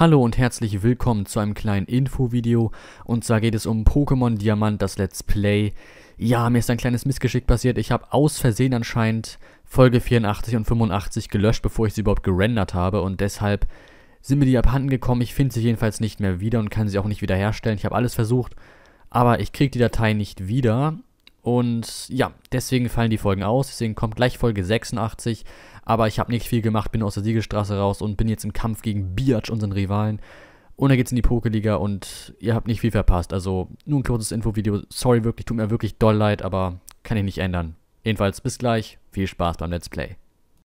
Hallo und herzlich willkommen zu einem kleinen Info-Video und zwar geht es um Pokémon Diamant, das Let's Play. Ja, mir ist ein kleines Missgeschick passiert, ich habe aus Versehen anscheinend Folge 84 und 85 gelöscht, bevor ich sie überhaupt gerendert habe und deshalb sind mir die abhanden gekommen, ich finde sie jedenfalls nicht mehr wieder und kann sie auch nicht wiederherstellen. Ich habe alles versucht, aber ich kriege die Datei nicht wieder und ja, deswegen fallen die Folgen aus. Deswegen kommt gleich Folge 86. Aber ich habe nicht viel gemacht, bin aus der Siegestraße raus und bin jetzt im Kampf gegen Biatch, unseren Rivalen. Und dann geht's in die Pokeliga und ihr habt nicht viel verpasst. Also nur ein kurzes Infovideo. Sorry wirklich, tut mir wirklich doll leid, aber kann ich nicht ändern. Jedenfalls bis gleich. Viel Spaß beim Let's Play.